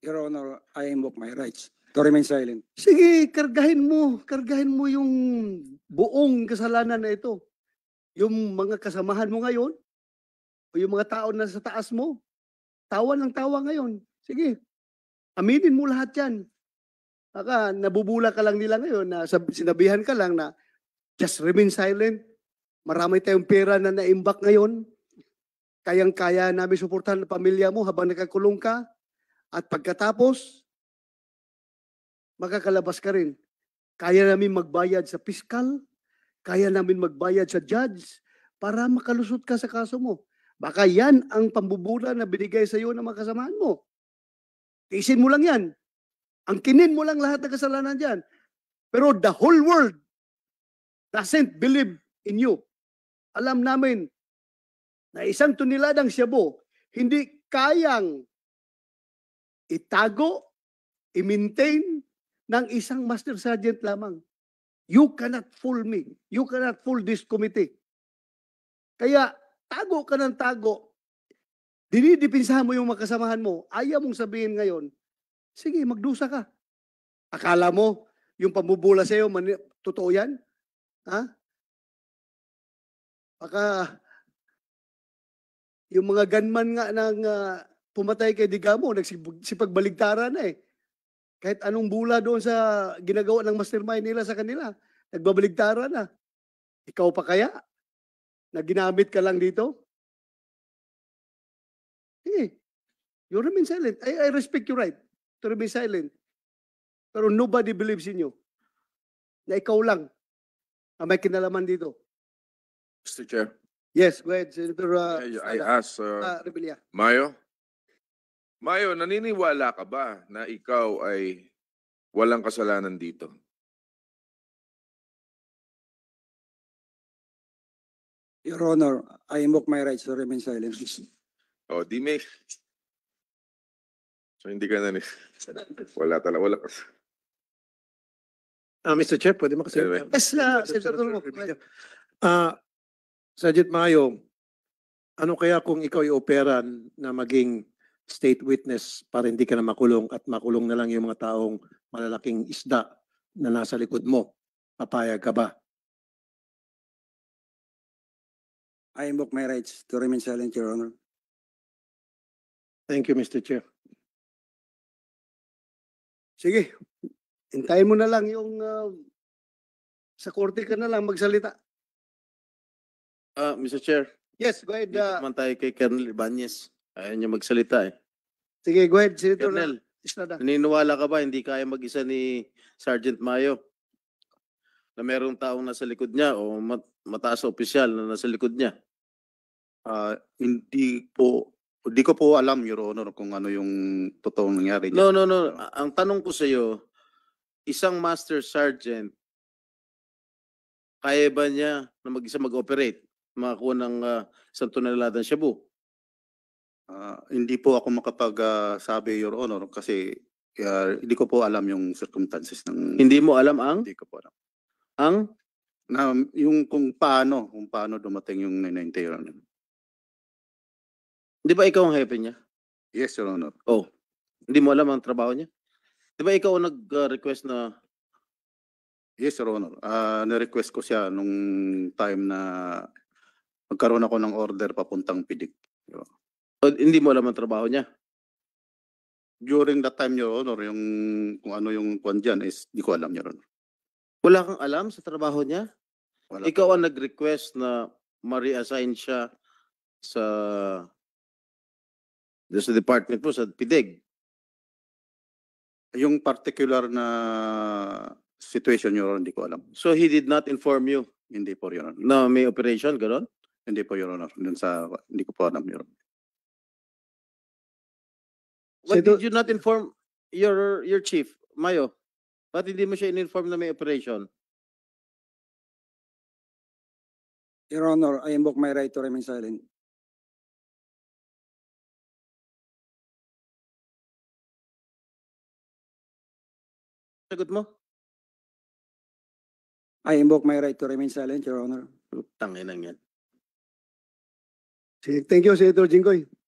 Your Honor, I invoke my rights to remain silent. Sige, kargahin mo. Kargahin mo yung buong kasalanan na ito. Yung mga kasamahan mo ngayon, o yung mga tao na sa taas mo, tawa ng tawa ngayon. Sige, aminin mo lahat yan. Baka nabubula ka lang nila ngayon na sinabihan ka lang na just remain silent. Marami tayong pera na naimbak ngayon. Kayang-kaya namin suportahan ang pamilya mo habang nakakulong ka. At pagkatapos, makakalabas ka rin. Kaya namin magbayad sa piskal, kaya namin magbayad sa judge para makalusot ka sa kaso mo. Baka yan ang pambubula na binigay sa iyo ng makasamaan mo. Tisin mo lang yan. Ang Angkinin mo lang lahat ng kasalanan dyan. Pero the whole world doesn't believe in you. Alam namin na isang tuniladang siyabo hindi kayang itago, i-maintain ng isang master sergeant lamang. You cannot fool me. You cannot fool this committee. Kaya tago ka ng tago. Dinidipinsahan mo yung makasamahan mo. Ayaw mong sabihin ngayon, sige, magdusa ka. Akala mo, yung pamubula sa'yo, mani- totoo yan? Ha? Baka yung mga gunman nga ng uh, pumatay kay Digamo, nagsipagbaligtara na eh. Kahit anong bula doon sa ginagawa ng mastermind nila sa kanila, nagbabaligtara na. Ikaw pa kaya? Na ginamit ka lang dito? Eh, you remain silent. I, I respect your right to remain silent. Pero nobody believes in you. Na ikaw lang ang may kinalaman dito. Mr. Chair. Yes, go ahead, Senator. Uh, I, I ask uh, uh, Mayo. Mayo, naniniwala ka ba na ikaw ay walang kasalanan dito? Your Honor, I invoke my rights to remain silent. O, di may... So, hindi ka na ni... Wala talaga, wala kas. Ah, Mr. Chair, pwede makasabi. Anyway. Ah, yes, uh, Senator Tulfo. Ah, Sergeant Mayo, ano kaya kung ikaw ay operan na maging state witness para hindi ka na makulong at makulong na lang yung mga taong malalaking isda na nasa likod mo. Papayag ka ba? I invoke my rights to remain silent, Your Honor. Thank you, Mr. Chair. Sige, hintayin mo na lang yung uh, sa korte ka na lang magsalita. Uh, ah, Mr. Chair. Yes, go ahead. Uh, Dito ah. man tayo kay Colonel Ibanez. Ayaw niya magsalita eh. Sige, go ahead, Senator Colonel, Estrada. naniniwala ka ba hindi kaya mag-isa ni Sergeant Mayo? Na merong taong nasa likod niya o mat mataas na opisyal na nasa likod niya? Ah, hindi po, hindi ko po alam, Your Honor, kung ano yung totoong nangyari. niya. No, no, no. Ang tanong ko sa iyo, isang master sergeant, kaya ba niya na mag-isa mag-operate? Makakuha ng ah, isang tonaladang shabu? Ah, hindi po ako makapagsabi, ah, Your Honor, kasi ah, hindi ko po alam yung circumstances ng... Hindi mo alam ang Hindi ko po alam. ang Na, yung kung paano, kung paano dumating yung 990, Your Honor. Di ba ikaw ang hepe niya? Yes, Your Honor. Oh. Hindi mo alam ang trabaho niya? Di ba ikaw ang nag-request na Yes, Your Honor. Ah, na-request ko siya nung time na magkaroon ako ng order papuntang PDIC. Your o, hindi mo alam ang trabaho niya? During that time, Your Honor, yung kung ano yung kwan dyan is di ko alam, Your Honor. Wala kang alam sa trabaho niya? Wala Ikaw ang nag-request na ma-reassign siya sa sa department po, sa PIDEG. Yung particular na situation, Your Honor, hindi ko alam. So he did not inform you Hindi po, Your Honor. na may operation, gano'n? Hindi po, Your Honor. sa, hindi ko po alam, Your Honor. Why did you not inform your your chief, Mayo? Ba't hindi mo siya in-inform na may operation? Your Honor, I invoke my right to remain silent. Sagot mo? I invoke my right to remain silent, Your Honor. Tangin lang yan. Sige, Thank you, Senator Jinggoy.